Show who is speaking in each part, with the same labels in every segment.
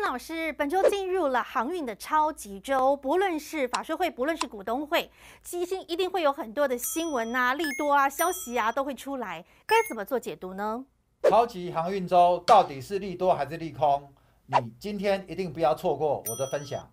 Speaker 1: 老师，本周进入了航运的超级周，不论是法说会，不论是股东会，基金一定会有很多的新闻啊、利多啊、消息啊都会出来，
Speaker 2: 该怎么做解读呢？超级航运周到底是利多还是利空？你今天一定不要错过我的分享。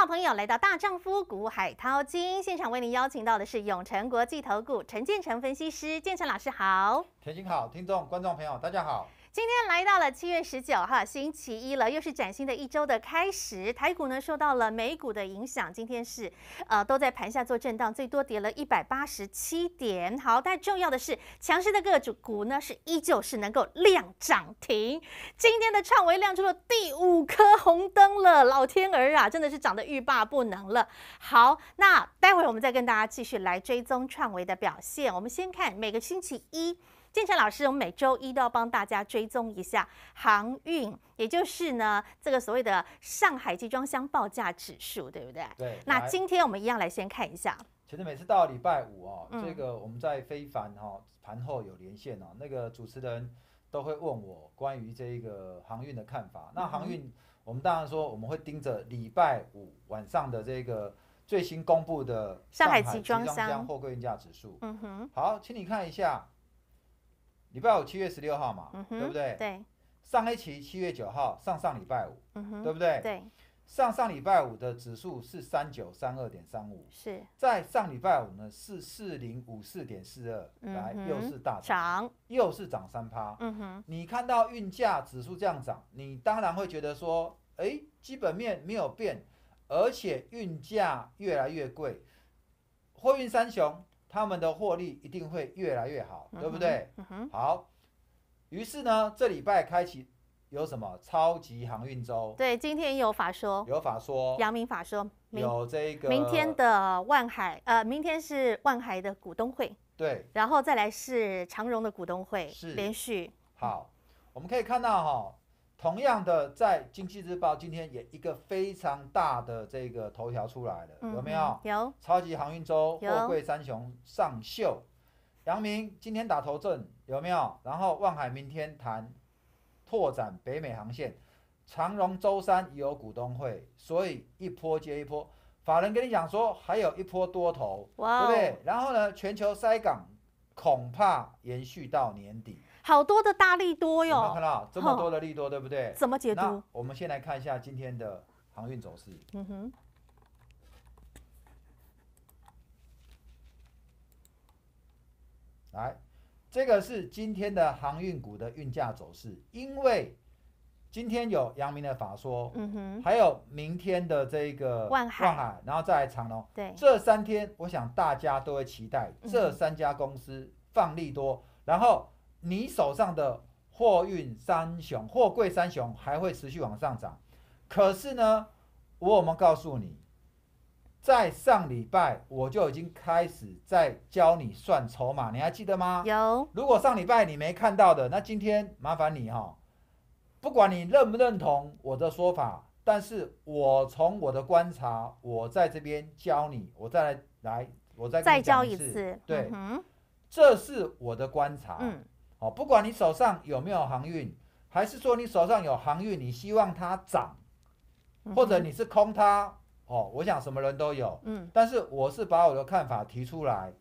Speaker 1: 好朋友来到大丈夫股海涛经现场，为您邀请到的是永诚国际投顾陈建成分析师，建成老师好，
Speaker 2: 田经好，听众、观众朋友大家好。
Speaker 1: 今天来到了七月十九号星期一了，又是崭新的一周的开始。台股呢受到了美股的影响，今天是呃都在盘下做震荡，最多跌了一百八十七点。好，但重要的是，强势的个股股呢是依旧是能够亮涨停。今天的创维亮出了第五颗红灯了，老天儿啊，真的是涨得欲罢不能了。好，那待会我们再跟大家继续来追踪创维的表现。我们先看每个星期一。建成老师，我们每周一都要帮大家追踪一下航运，也就是呢这个所谓的上海集装箱报价指数，对不对？对。那今天我们一样来先看一下。
Speaker 2: 其实每次到礼拜五哦，这个我们在非凡哈盘后有连线哦，那个主持人都会问我关于这个航运的看法。那航运，我们当然说我们会盯着礼拜五晚上的这个最新公布的上海集装箱货柜运价指数。嗯哼。好，请你看一下。礼拜五七月十六号嘛，对不对？对。上一期七月九号，上上礼拜五，对不对？对。上上礼拜五的指数是三九三二点三五，是。在上礼拜五呢是四零五四点四二，来又是大涨，又是涨三趴。嗯哼。你看到运价指数这样涨，你当然会觉得说，哎，基本面没有变，而且运价越来越贵，货运三雄。他们的获利一定会越来越好，对不对？好，于是呢，这礼拜开启有什么超级航运周？
Speaker 1: 对，今天有法说，有法说，阳明法说，有
Speaker 2: 这个明天
Speaker 1: 的万海，呃，明天是万海的股东会，
Speaker 2: 对，然后再来是长荣的股东会，是连续。好，我们可以看到哈。同样的，在《经济日报》今天也一个非常大的这个头条出来了，有没有？有。超级航运周，货柜三雄上秀、杨明今天打头阵，有没有？然后望海明天谈拓展北美航线，长荣周三有股东会，所以一波接一波。法人跟你讲说，还有一波多头，对不对？然后呢，全球塞港恐怕延续到年底。好多的大力多哟！看到这么多的利多，对不对？怎么解读？我们先来看一下今天的航运走势。嗯哼。来，这个是今天的航运股的运价走势。因为今天有阳明的法说，嗯哼，还有明天的这个万海，然后再来长隆。对，这三天，我想大家都会期待这三家公司放利多，然后。你手上的货运三雄、货柜三雄还会持续往上涨，可是呢，我们告诉你，在上礼拜我就已经开始在教你算筹码，你还记得吗？有。如果上礼拜你没看到的，那今天麻烦你哈，不管你认不认同我的说法，但是我从我的观察，我在这边教你，我再来来，我再再教一次，对，这是我的观察。嗯。哦，不管你手上有没有航运，还是说你手上有航运，你希望它涨，或者你是空它，哦，我想什么人都有，嗯，但是我是把我的看法提出来，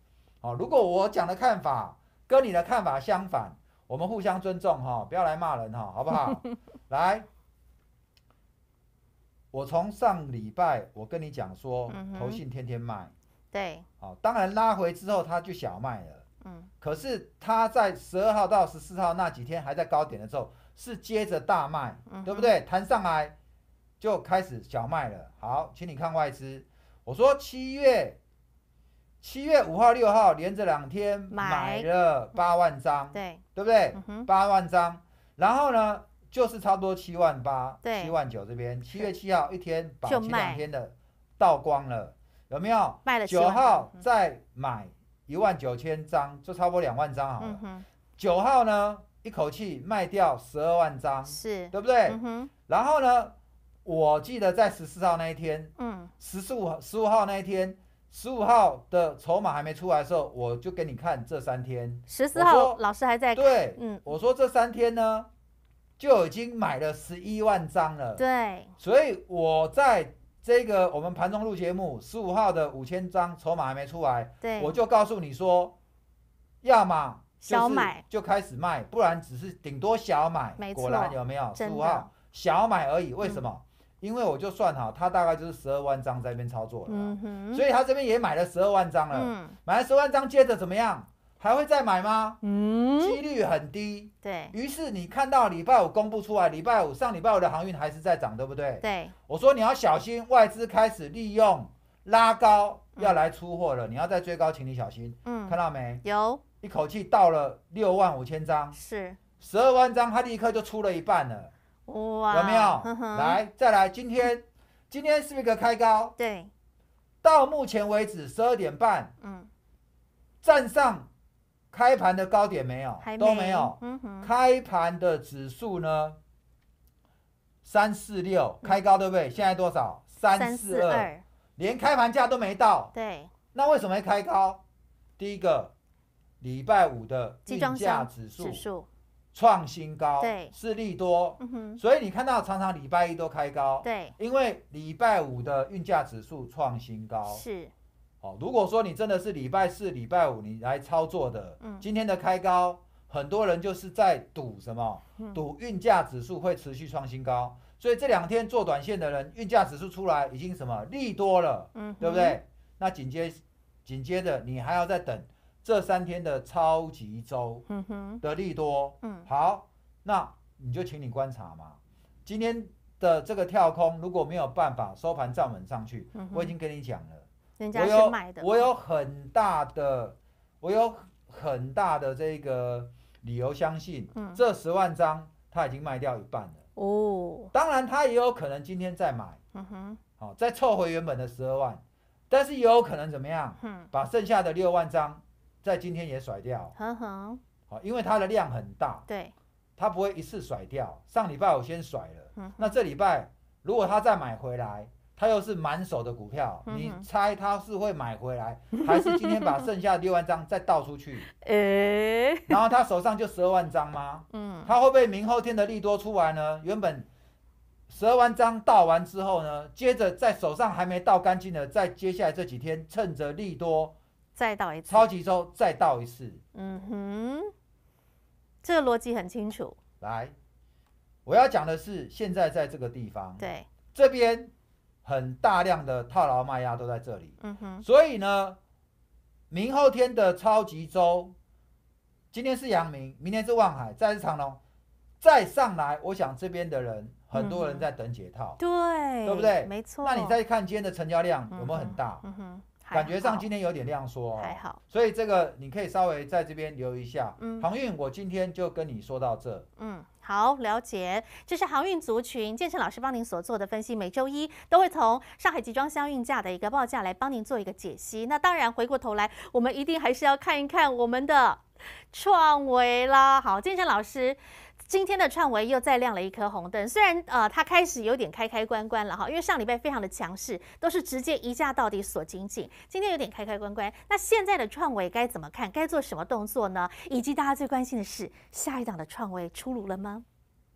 Speaker 2: 哦，如果我讲的看法跟你的看法相反，我们互相尊重哈，不要来骂人哈，好不好？来，我从上礼拜我跟你讲说，投信天天卖，对，好，当然拉回之后他就想卖了。可是他在十二号到十四号那几天还在高点的时候，是接着大卖，对不对？弹上来就开始小卖了。好，请你看外资，我说七月七月五号、六号连着两天买了八万张，对，对不对？八万张，然后呢就是差不多七万八、七万九这边，七月七号一天把前两天的倒光了，有没有？九号再买。一万九千张，就差不多两万张好了。九号呢，一口气卖掉十二万张，是对不对？然后呢，我记得在十四号那一天，嗯，十四五十五号那一天，十五号的筹码还没出来的时候，我就给你看这三天。十四号老师还在对，嗯，我说这三天呢，就已经买了十一万张了。对，所以我在。这个我们盘中录节目，十五号的五千张筹码还没出来，我就告诉你说，要么小买就开始卖，不然只是顶多小买。果然有没有？十五号小买而已。为什么？因为我就算好，他大概就是十二万张在那边操作
Speaker 3: 了，所以他这
Speaker 2: 边也买了十二万张了。买了十二万张，接着怎么样？还会再买吗？嗯，几率很低。对，于是你看到礼拜五公布出来，礼拜五上礼拜五的航运还是在涨，对不对？对，我说你要小心，外资开始利用拉高要来出货了，你要在追高，请你小心。嗯，看到没有？一口气到了六万五千张，是十二万张，它立刻就出了一半了。哇，有没有？来，再来，今天今天是不是一个开高？对，到目前为止十二点半，嗯，站上。开盘的高点没有，都没有。开盘的指数呢？三四六开高，对不对？现在多少？三四二，连开盘价都没到。对。那为什么会开高？第一个，礼拜五的运价指数创新高，对，是利多。所以你看到常常礼拜一都开高，对，因为礼拜五的运价指数创新高。是。好，如果说你真的是礼拜四、礼拜五你来操作的，嗯，今天的开高，很多人就是在赌什么，赌运价指数会持续创新高，所以这两天做短线的人，运价指数出来已经什么利多了，
Speaker 3: 嗯，对不对？
Speaker 2: 那紧接紧接着你还要再等这三天的超级周的利多，嗯，好，那你就请你观察嘛，今天的这个跳空如果没有办法收盘站稳上去，我已经跟你讲了。
Speaker 3: 我有买的，我有
Speaker 2: 很大的，我有很大的这个理由相信，嗯，这十万张他已经卖掉一半了，哦，当然他也有可能今天再买，嗯哼，好，再凑回原本的十二万，但是也有可能怎么样，嗯，把剩下的六万张在今天也甩掉，
Speaker 1: 好，
Speaker 2: 因为它的量很大，对，他不会一次甩掉，上礼拜我先甩了，嗯，那这礼拜如果他再买回来。他又是满手的股票，你猜他是会买回来，还是今天把剩下六万张再倒出去？哎，然后他手上就十二万张吗？嗯，他会不会明后天的利多出来呢？原本十二万张倒完之后呢，接着在手上还没倒干净的，在接下来这几天，趁着利多再倒一次，超级周再倒一次。
Speaker 1: 嗯哼，这个逻辑很清楚。
Speaker 2: 来，我要讲的是现在在这个地方，对，这边。很大量的套牢卖压都在这里，嗯哼，所以呢，明后天的超级周，今天是阳明，明天是望海，再是长隆，再上来，我想这边的人很多人在等解套，对，对不对？没错。那你再看今天的成交量有没有很大？嗯
Speaker 1: 哼。感觉
Speaker 2: 上今天有点量样说，还好，所以这个你可以稍微在这边留一下。嗯，航运我今天就跟你说到这。嗯，好，
Speaker 1: 了解。这是航运族群建成老师帮您所做的分析，每周一都会从上海集装箱运价的一个报价来帮您做一个解析。那当然回过头来，我们一定还是要看一看我们的创维啦。好，建成老师。今天的创维又再亮了一颗红灯，虽然呃，它开始有点开开关关了哈，因为上礼拜非常的强势，都是直接一架到底锁紧紧。今天有点开开关关，那现在的创维该怎么看？该做什么动作呢？以及大家最关心的是，下一档的创维出炉了吗？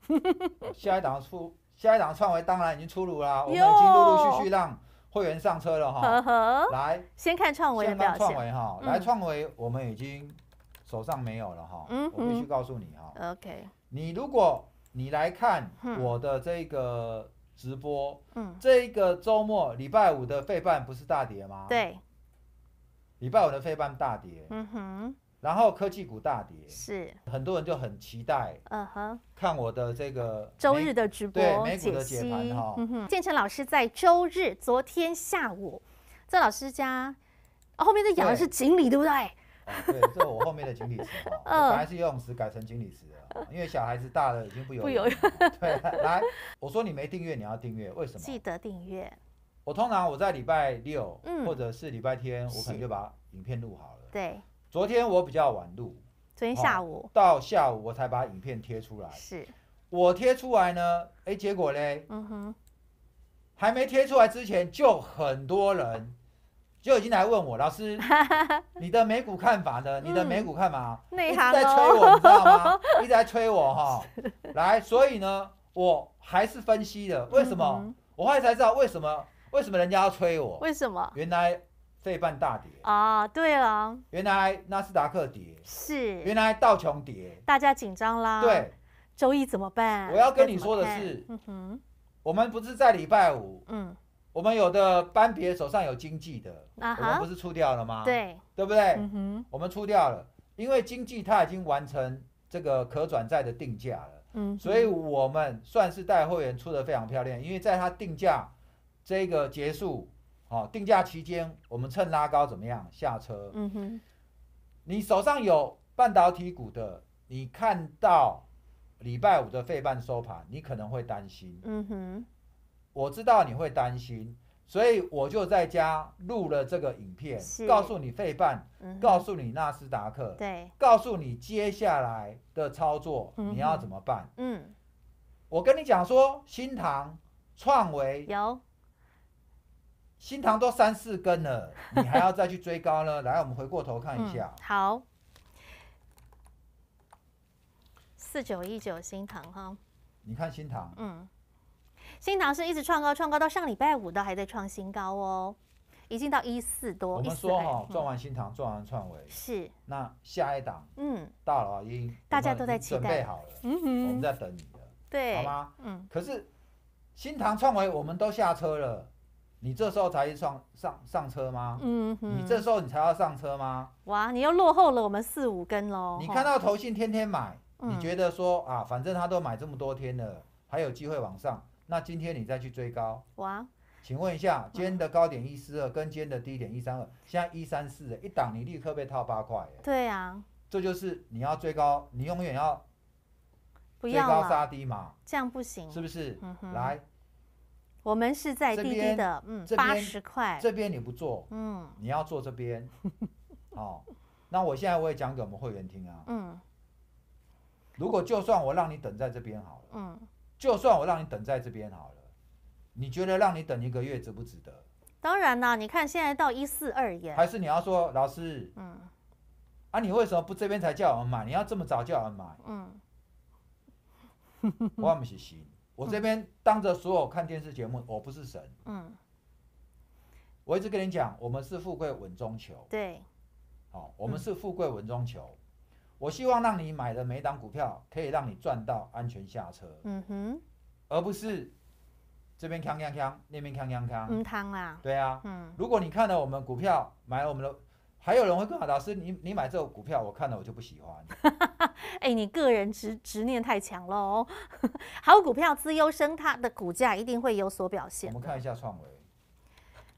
Speaker 2: 下一档出，下一档创维当然已经出炉了，我们已经陆陆续续让会员上车了哈。来，
Speaker 1: 先看创维的创维
Speaker 2: 哈，来创维我们已经手上没有了哈，嗯、我必须告诉你哈。OK。你如果你来看我的这个直播，嗯，这个周末礼拜五的费半不是大跌吗？对，礼拜五的费半大跌，
Speaker 1: 嗯哼。
Speaker 2: 然后科技股大跌，是，很多人就很期待，嗯哼。看我的这个
Speaker 1: 周日的直播，对，美股的解盘哈。嗯哼。建成老师在周日昨天下午，在老师家后面的养的是锦鲤，对不对？
Speaker 2: 对，这我后面的锦鲤池哈，本来是游泳池改成锦鲤池。因为小孩子大了已经不犹豫，对，来，我说你没订阅，你要订阅，为什么？记得订阅。我通常我在礼拜六，嗯，或者是礼拜天，我可能就把影片录好了。对，昨天我比较晚录，昨天下午到下午我才把影片贴出来。是，我贴出来呢，哎，结果嘞，嗯哼，还没贴出来之前就很多人。就已经来问我老师，你的美股看法呢？你的美股看法，内行一直在催我，你知道吗？一直在催我哈，来，所以呢，我还是分析的。为什么？我后来才知道为什么？为什么人家要催我？为什么？原来费半大跌
Speaker 1: 啊！对了，
Speaker 2: 原来纳斯达克跌，是，原来道琼跌，
Speaker 1: 大家紧张啦。对，周一怎么办？我要跟你说的是，
Speaker 2: 我们不是在礼拜五，嗯。我们有的班别手上有经济的，我们不是出掉了吗？对，对不对？我们出掉了，因为经济它已经完成这个可转债的定价了，嗯，所以我们算是带会员出的非常漂亮，因为在它定价这个结束，哦，定价期间，我们趁拉高怎么样下车？嗯哼，你手上有半导体股的，你看到礼拜五的费半收盘，你可能会担心。嗯哼。我知道你会担心，所以我就在家录了这个影片，告诉你费半，告诉你纳斯达克，对，告诉你接下来的操作你要怎么办？嗯，我跟你讲说，新塘创维有，新塘都三四根了，你还要再去追高呢？来，我们回过头看一下，
Speaker 1: 好，四九一九新塘哈，
Speaker 2: 你看新塘，
Speaker 1: 嗯。新塘是一直创高创高，到上礼拜五都还在创新高哦，已经到一四多。我们说哦，赚
Speaker 2: 完新塘，赚完创维，是那下一档，嗯，大老鹰，大家都在准备好了，嗯哼，我们在等你的，对，好吗？嗯，可是新塘创维我们都下车了，你这时候才上上上车吗？嗯哼，你这时候你才要上车吗？
Speaker 1: 哇，你又落后了我们四五根喽。你看到投信
Speaker 2: 天天买，你觉得说啊，反正他都买这么多天了，还有机会往上。那今天你再去追高，哇！请问一下，今天的高点一四二，跟今天的低点一三二，现在一三四，一档你立刻被套八块。
Speaker 1: 对啊，
Speaker 2: 这就是你要追高，你永远要追高杀低嘛。这样不行，是不是？嗯来，我们是在低低的，嗯，八十块，这边你不做，嗯，你要做这边，哦。那我现在我也讲给我们会员听啊，嗯，如果就算我让你等在这边好了，嗯。就算我让你等在这边好了，你觉得让你等一个月值不值得？
Speaker 1: 当然啦，你看现在到一四二元，
Speaker 2: 还是你要说老师，嗯，啊，你为什么不这边才叫我们买？你要这么早叫我们买？嗯，我们是行，我这边当着所有看电视节目，我不是神，嗯，我一直跟你讲，我们是富贵稳中求，对，好，我们是富贵稳中求。我希望让你买的每档股票可以让你赚到安全下车，嗯哼，而不是这边锵锵锵，那边锵锵锵，嗯锵啦，对啊，嗯，如果你看了我们股票，买了我们的，还有人会更好。老师你你买这个股票，我看了我就不喜欢，哈哈
Speaker 1: 哈，哎，你个人执执念太强喽，好股票自优生，它的股价一定会有所表现。我们
Speaker 2: 看一下创维。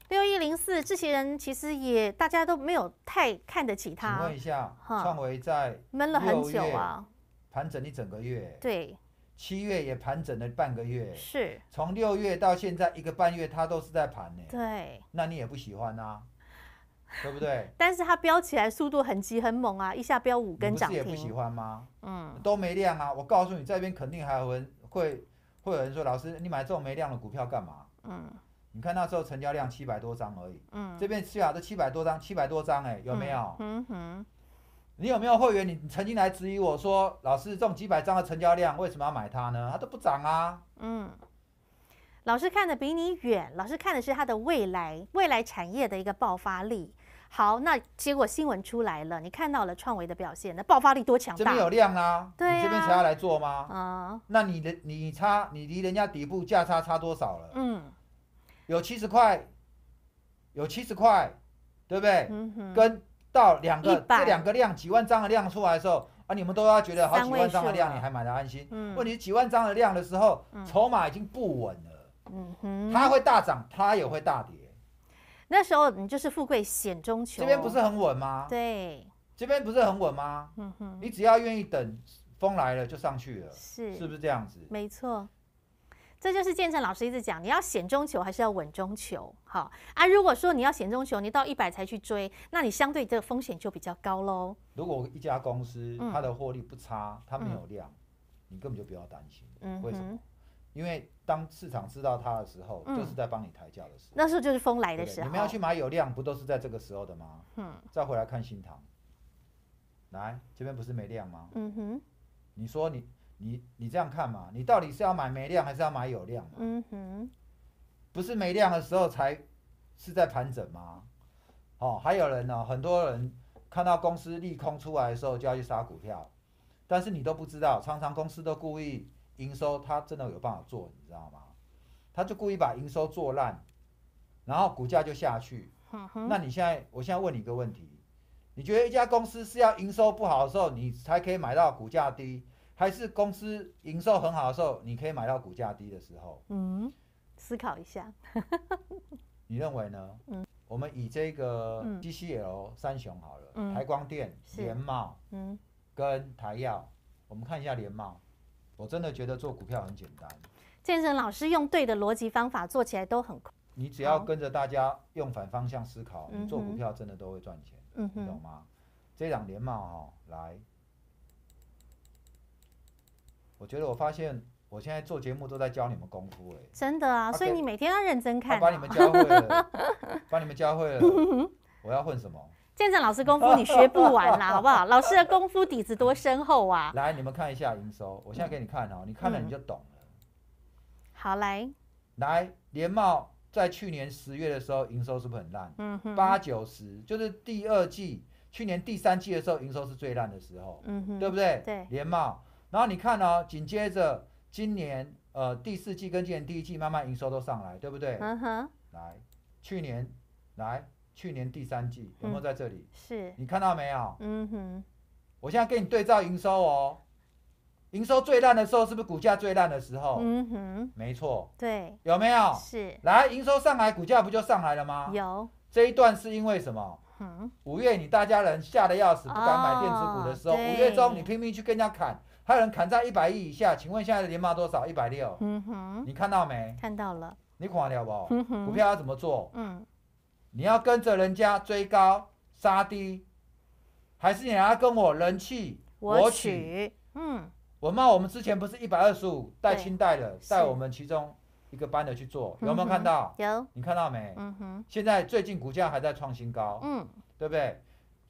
Speaker 1: 六一零四这些人其实也大家都没有太看得起他。请问一
Speaker 2: 下，创维在闷了很久啊，盘整一整个月。对，七月也盘整了半个月。是。从六月到现在一个半月，它都是在盘呢。对。那你也不喜欢啊，对不对？
Speaker 1: 但是它飙起来速度很急很猛啊，一下飙五根涨停，不是也不喜欢吗？嗯。
Speaker 2: 都没量啊！我告诉你，这边肯定还有人会会有人说：“老师，你买这种没量的股票干嘛？”嗯。你看那时候成交量七百多张而已，嗯，这边至少都七百多张，七百多张，哎，有没有？
Speaker 3: 嗯哼，
Speaker 2: 你有没有会员？你曾经来质疑我说，老师这种几百张的成交量，为什么要买它呢？它都不涨啊。
Speaker 1: 嗯，老师看的比你远，老师看的是它的未来，未来产业的一个爆发力。好，那结果新闻出来了，你看到了创维的表现，那爆发力多强？这边有
Speaker 2: 量啊，对啊，这边才要来做吗？啊，那你的你差，你离人家底部价差差多少了？嗯。有七十块，有七十块，对不对？嗯跟到两个这两个量几万张的量出来的时候啊，你们都要觉得好几万张的量你还买的安心？嗯。问题是几万张的量的时候，筹码已经不稳了。
Speaker 1: 嗯哼。
Speaker 2: 它会大涨，它也会大跌。那时候你就是富贵险中求。这边不是很稳吗？对。这边不是很稳吗？嗯哼。你只要愿意等风来了就上去了。是。是不是这样子？没
Speaker 1: 错。这就是建成老师一直讲，你要险中求还是要稳中求？好啊，如果说你要险中求，你到一百才去追，那你相对这个风险就比较高喽。
Speaker 2: 如果一家公司它的获利不差，它没有量，你根本就不要担心。嗯，为什么？因为当市场知道它的时候，就是在帮你抬价的时候。那时
Speaker 1: 候就是风来的时候，你们要
Speaker 2: 去买有量，不都是在这个时候的吗？嗯，再回来看新塘，来这边不是没量吗？嗯哼，你说你。你你这样看嘛？你到底是要买没量还是要买有量？
Speaker 3: 嗯哼，
Speaker 2: 不是没量的时候才是在盘整吗？哦，还有人呢，很多人看到公司利空出来的时候就要去杀股票，但是你都不知道，常常公司都故意营收，他真的有办法做，你知道吗？他就故意把营收做烂，然后股价就下去。那你现在，我现在问你一个问题：你觉得一家公司是要营收不好的时候，你才可以买到股价低？还是公司营收很好的时候，你可以买到股价低的时候。
Speaker 1: 嗯，思考一下，
Speaker 2: 你认为呢？嗯，我们以这个 GCL 三雄好了，台光电、联茂，嗯，跟台药，我们看一下联茂。我真的觉得做股票很简单，
Speaker 1: 健身老师用对的逻辑方法做起来都很快。
Speaker 2: 你只要跟着大家用反方向思考，做股票真的都会赚钱，你懂吗？这档联茂哈，来。我觉得我发现，我现在做节目都在教你们功夫哎，真
Speaker 1: 的啊，所以你每天要认真看。把你们教会
Speaker 2: 了，把你们教会了，我要混什么？
Speaker 1: 见证老师功夫你学不完啦，好不好？老师的功夫底子多深厚啊！
Speaker 2: 来，你们看一下营收，我现在给你看哦，你看了你就懂了。好，来，来，联茂在去年十月的时候营收是不是很烂？
Speaker 1: 嗯哼，八九
Speaker 2: 十，就是第二季，去年第三季的时候营收是最烂的时候。嗯哼，对不对？对，联茂。然后你看呢？紧接着今年呃第四季跟今年第一季慢慢营收都上来，对不对？嗯哼。来，去年，来去年第三季有没有在这里？是。你看到没有？
Speaker 1: 嗯哼。
Speaker 2: 我现在跟你对照营收哦，营收最烂的时候是不是股价最烂的时候？嗯哼。没错。对。有没有？是。来，营收上来，股价不就上来了吗？有。这一段是因为什么？嗯。五月你大家人吓得要死，不敢买电子股的时候，五月中你拼命去跟人家砍。他人砍在一百亿以下，请问现在的连码多少？一百六。
Speaker 1: 嗯哼。你
Speaker 2: 看到没？看到了。你看了不？嗯哼。股票要怎么做？嗯。你要跟着人家追高杀低，还是你要跟我人气我取？嗯。我骂我们之前不是一百二十五带清代的带我们其中一个班的去做，有没有看到？有。你看到没？嗯哼。现在最近股价还在创新高，嗯，对不对？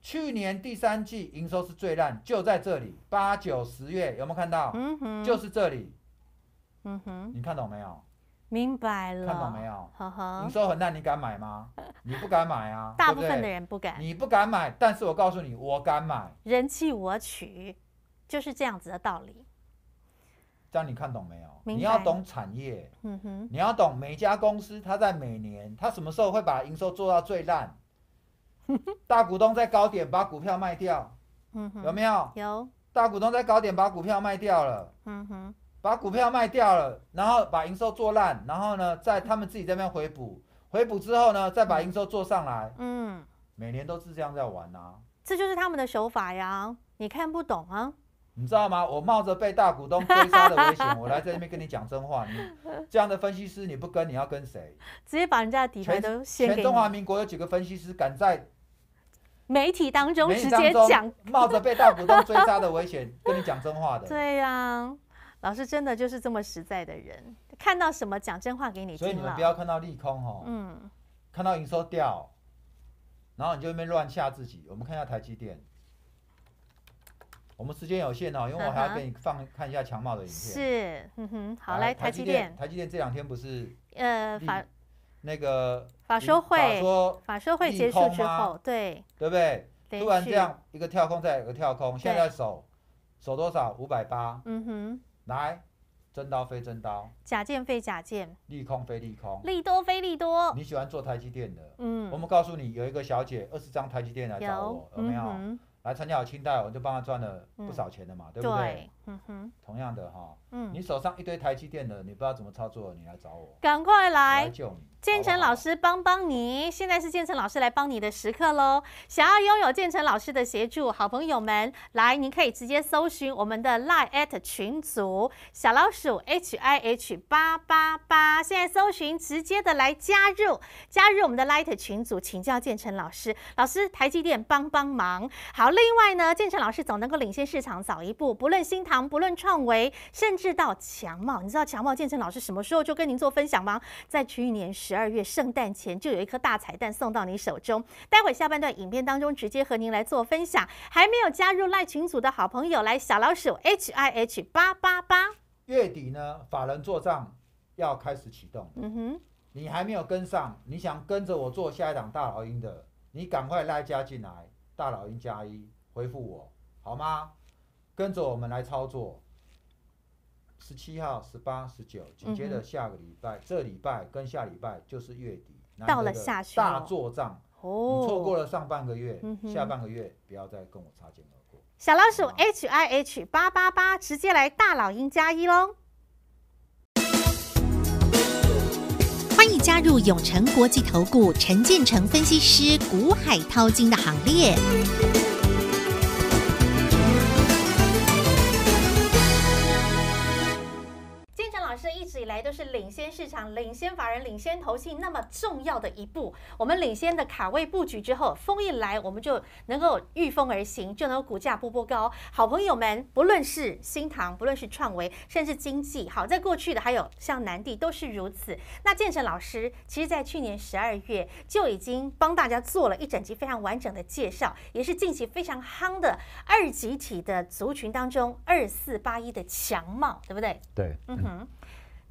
Speaker 2: 去年第三季营收是最烂，就在这里，八九十月有没有看到？嗯哼，就是这里。嗯哼，你看懂没有？
Speaker 1: 明白了。看懂没有？营收
Speaker 2: 很烂，你敢买吗？你不敢买啊，大部分的人不敢。你不敢买，但是我告诉你，我敢买。
Speaker 1: 人气我取，就是这样子的道理。
Speaker 2: 这样你看懂没有？你要懂产业。嗯哼，你要懂每家公司，它在每年，它什么时候会把营收做到最烂？大股东在高点把股票卖掉，有没有？有。大股东在高点把股票卖掉了，嗯哼，把股票卖掉了，然后把营收做烂，然后呢，在他们自己这边回补，回补之后呢，再把营收做上来。嗯，每年都是这样在玩啊，
Speaker 1: 这就是他们的手法呀，你看不懂啊？
Speaker 2: 你知道吗？我冒着被大股东追杀的危险，我来在那边跟你讲真话。你这样的分析师你不跟，你要跟谁？
Speaker 1: 直接把人家的底牌都先给。全中华民
Speaker 2: 国有几个分析师敢在？
Speaker 1: 媒体当中直接讲，冒
Speaker 2: 着被大股东追杀的危险跟你讲真话的。
Speaker 1: 对呀，老师真的就是这么实在的人，看到什么讲真话给你听。所以你们不要
Speaker 2: 看到利空哦，嗯，看到营收掉，然后你就一边乱吓自己。我们看一下台积电，我们时间有限哦，因为我还要给你放看一下强茂的影片。
Speaker 1: 是，嗯哼，
Speaker 2: 好，来台积电，台积电这两天不是呃那个法收会，法收会结束之后，对，对不对？突然这样一个跳空，再一个跳空，现在手手多少？五百八。嗯哼，来真刀非真刀，
Speaker 1: 假剑非假剑，
Speaker 2: 利空非利空，
Speaker 1: 利多非利多。
Speaker 2: 你喜欢做台积电的？嗯，我们告诉你，有一个小姐，二十张台积电来找
Speaker 1: 我，有没有？
Speaker 2: 来参加清代，我就帮她赚了不少钱的嘛，对不对？嗯哼，同样的哈，嗯，你手上一堆台积电的，你不知道怎么操作，你来找我，
Speaker 1: 赶快来，来救你，建成老师帮帮你，现在是建成老师来帮你的时刻喽。想要拥有建成老师的协助，好朋友们，来，您可以直接搜寻我们的 Light 群组，小老鼠 H I H 八八八，现在搜寻，直接的来加入，加入我们的 Light 群组，请教建成老师，老师台积电帮帮忙。好，另外呢，建成老师总能够领先市场早一步，不论新台。不论创维，甚至到强茂，你知道强茂建成老师什么时候就跟您做分享吗？在去年十二月圣诞前，就有一颗大彩蛋送到你手中。待会下半段影片当中，直接和您来做分享。还没有加入赖群组的好朋友，来小老鼠 h i h 八八八。
Speaker 2: 月底呢，法人做账要开始启动。嗯哼，你还没有跟上，你想跟着我做下一档大老鹰的，你赶快赖加进来，大老鹰加一回复我好吗？跟着我们来操作，十七号、十八、十九，紧接着下个礼拜，这礼拜跟下礼拜就是月底到了，下大做账哦，错过了上半个月，下半个月不要再跟我擦肩而过。
Speaker 1: 小老鼠 H I H 八八八，直接来大老鹰加一喽！欢迎加入永诚国际投顾陈建成分析师古海涛金的行列。都是领先市场、领先法人、领先投信那么重要的一步。我们领先的卡位布局之后，风一来我们就能够御风而行，就能够股价波波高。好朋友们，不论是新塘，不论是创维，甚至经济好，在过去的还有像南地都是如此。那建成老师其实，在去年十二月就已经帮大家做了一整集非常完整的介绍，也是近期非常夯的二集体的族群当中二四八一的强貌，对不对？对，嗯哼。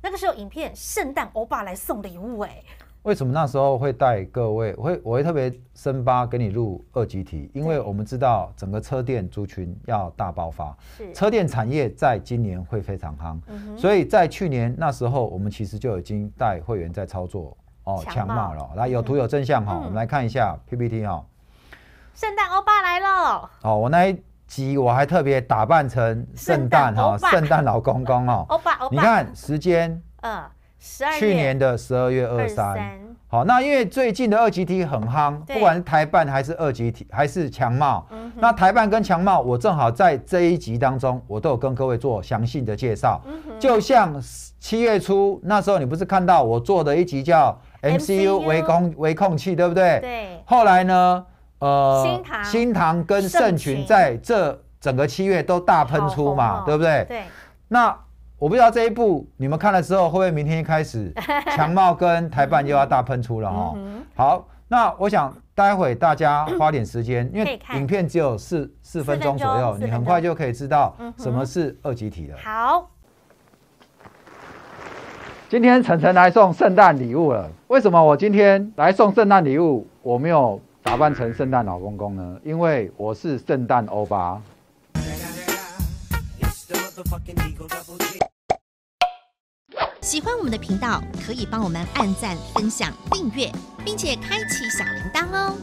Speaker 1: 那个时候，影片圣诞欧巴来送礼物哎！
Speaker 2: 为什么那时候会带各位？会我会特别深扒给你录二级题，因为我们知道整个车店族群要大爆发，车店产业在今年会非常夯，所以在去年那时候，我们其实就已经带会员在操作哦，抢码了。来，有图有真相哈，我们来看一下 PPT 哈。
Speaker 1: 圣诞欧巴来了
Speaker 2: 哦，我那。集我还特别打扮成圣诞哈，圣诞老公公哦。你看时间，
Speaker 1: 嗯，去年的
Speaker 2: 十二月二三。好，那因为最近的二级 T 很夯，不管是台办还是二级 T 还是强茂，那台办跟强茂，我正好在这一集当中，我都有跟各位做详细的介绍。就像七月初那时候，你不是看到我做的一集叫 MCU 微控微控器，对不对？对。后来呢？呃，新唐跟圣群在这整个七月都大喷出嘛，对不对？对。那我不知道这一步你们看了之后，会不会明天开始 强茂跟台办又要大喷出了哈？好，那我想待会大家花点时间，因为影片只有四四分钟左右，你很快就可以知道什么是二级体的。好，今天晨晨来送圣诞礼物了。为什么我今天来送圣诞礼物？我没有。打扮成圣诞老公公呢？因为我是圣诞欧巴。
Speaker 1: 喜欢我们的频道，可以帮我们按赞、分享、订阅，并且开启小铃铛哦。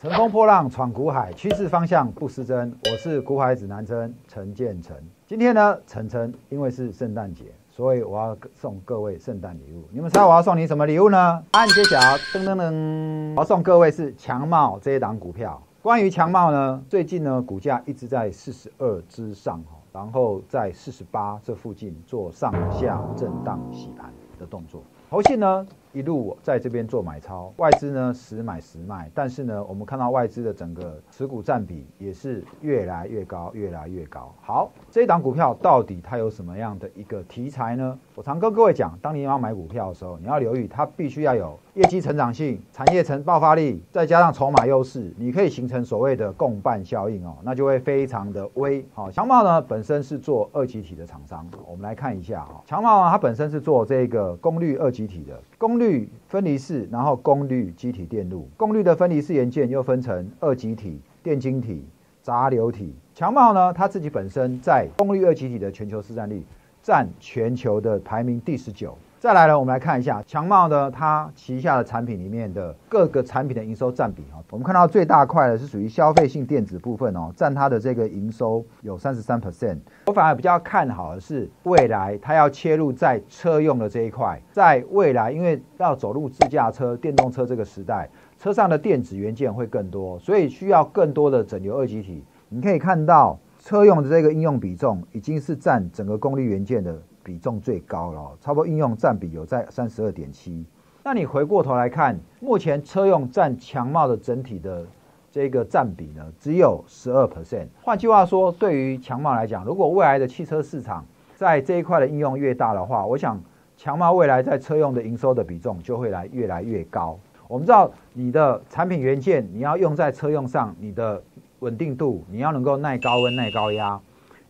Speaker 2: 乘风破浪闯股海，趋势方向不失真。我是股海指南针陈建成。今天呢，陈晨因为是圣诞节。所以我要送各位圣诞礼物，你们猜我要送你什么礼物呢？答案揭晓，噔噔噔，我要送各位是强茂这一档股票。关于强茂呢，最近呢股价一直在四十二之上哈，然后在四十八这附近做上下震荡洗盘的动作。侯信呢？一路在这边做买超，外资呢时买时卖，但是呢，我们看到外资的整个持股占比也是越来越高，越来越高。好，这一档股票到底它有什么样的一个题材呢？我常跟各位讲，当你要买股票的时候，你要留意它必须要有。业绩成长性、产业成爆发力，再加上筹码优势，你可以形成所谓的共伴效应哦，那就会非常的威。好，强茂呢本身是做二级体的厂商，我们来看一下哈，强茂它本身是做这个功率二级体的，功率分离式，然后功率机体电路，功率的分离式元件又分成二级体、电晶体、杂流体。强茂呢，它自己本身在功率二级体的全球市占率占全球的排名第十九。再来呢，我们来看一下强茂呢，它旗下的产品里面的各个产品的营收占比啊。我们看到最大块的是属于消费性电子部分哦，占它的这个营收有三十三 percent。我反而比较看好的是未来它要切入在车用的这一块，在未来因为要走入自驾车、电动车这个时代，车上的电子元件会更多，所以需要更多的整流二极体。你可以看到车用的这个应用比重已经是占整个功率元件的。比重最高了，差不多应用占比有在三十二点七。那你回过头来看，目前车用占强茂的整体的这个占比呢，只有十二 percent。换句话说，对于强茂来讲，如果未来的汽车市场在这一块的应用越大的话，我想强茂未来在车用的营收的比重就会来越来越高。我们知道，你的产品元件你要用在车用上，你的稳定度你要能够耐高温、耐高压，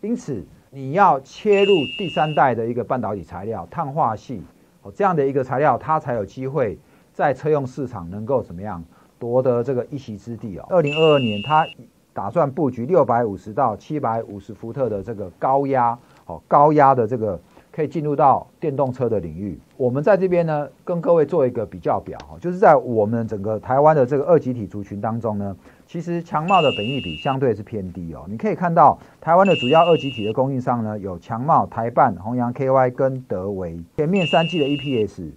Speaker 2: 因此。你要切入第三代的一个半导体材料碳化系哦这样的一个材料，它才有机会在车用市场能够怎么样夺得这个一席之地哦。二零二二年，它打算布局六百五十到七百五十伏特的这个高压哦高压的这个。可以进入到电动车的领域。我们在这边呢，跟各位做一个比较表哈，就是在我们整个台湾的这个二极体族群当中呢，其实强茂的本益比相对是偏低哦。你可以看到，台湾的主要二级体的供应商呢，有强茂、台办、弘扬 KY 跟德维。前面三季的 EPS，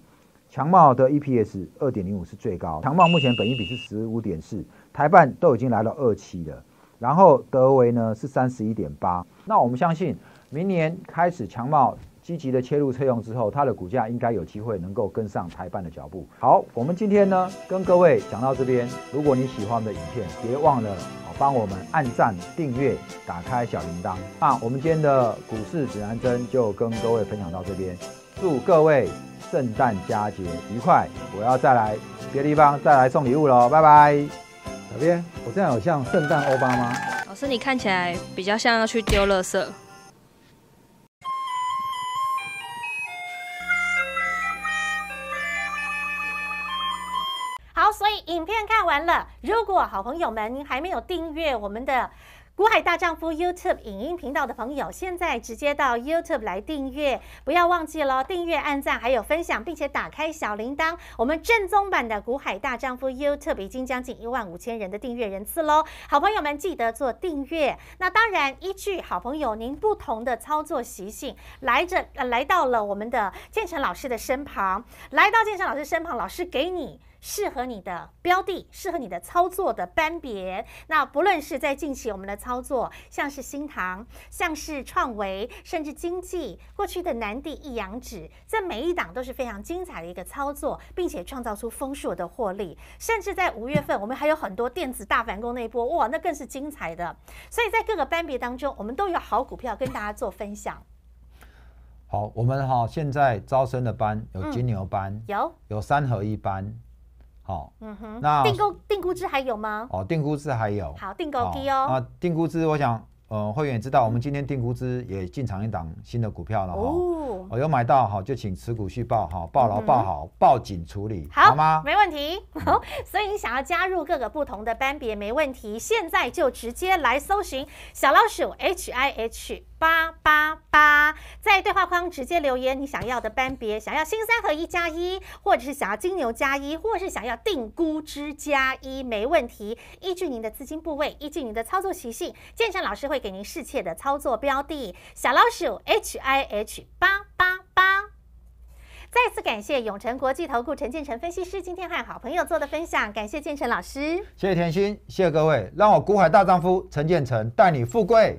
Speaker 2: 强茂的 EPS 二点零五是最高，强茂目前本益比是十五点四，台办都已经来了二期了，然后德维呢是三十一点八。那我们相信，明年开始强茂。积极的切入车用之后，它的股价应该有机会能够跟上台办的脚步。好，我们今天呢跟各位讲到这边。如果你喜欢的影片，别忘了帮我们按赞、订阅、打开小铃铛。那我们今天的股市指南针就跟各位分享到这边。祝各位圣诞佳节愉快！我要再来别的地方再来送礼物喽，拜拜。小编，我这样有像圣诞欧巴吗？
Speaker 3: 老师，你看起来比较像要去丢垃圾。
Speaker 1: 看完了，如果好朋友们您还没有订阅我们的《古海大丈夫》YouTube 影音频道的朋友，现在直接到 YouTube 来订阅，不要忘记了订阅、按赞，还有分享，并且打开小铃铛。我们正宗版的《古海大丈夫》YouTube 已经将近一万五千人的订阅人次喽！好朋友们，记得做订阅。那当然，依据好朋友您不同的操作习性，来着来到了我们的建成老师的身旁，来到建成老师身旁，老师给你。适合你的标的，适合你的操作的班别。那不论是在近期我们的操作，像是新塘，像是创维，甚至经济过去的南地一阳指，在每一档都是非常精彩的一个操作，并且创造出丰硕的获利。甚至在五月份，我们还有很多电子大反攻那一波，哇，那更是精彩的。所以在各个班别当中，我们都有好股票跟大家做分享。
Speaker 2: 好，我们哈现在招生的班有金牛班，有有三合一班。好，
Speaker 1: 嗯哼，那定估定估值还有吗？
Speaker 2: 哦，定估值还有。
Speaker 1: 好，定购低哦。啊，
Speaker 2: 定估值，我想，呃，会员也知道，我们今天定估值也进场一档新的股票了
Speaker 1: 哦。哦，
Speaker 2: 有买到哈，就请持股续报哈，报牢报好，报警处理，好吗？没
Speaker 1: 问题。所以你想要加入各个不同的班别没问题，现在就直接来搜寻小老鼠 H I H。八八八，在对话框直接留言你想要的班别，想要新三合一加一，或者是想要金牛加一，或者是想要定估值加一，没问题。依据您的资金部位，依据您的操作习性，建成老师会给您适切的操作标的。小老鼠 H I H 八八八。再次感谢永诚国际投顾陈建成分析师今天和好朋友做的分享，感谢建成老师。
Speaker 2: 谢甜心，谢各位，让我古海大丈夫陈建成带你富贵。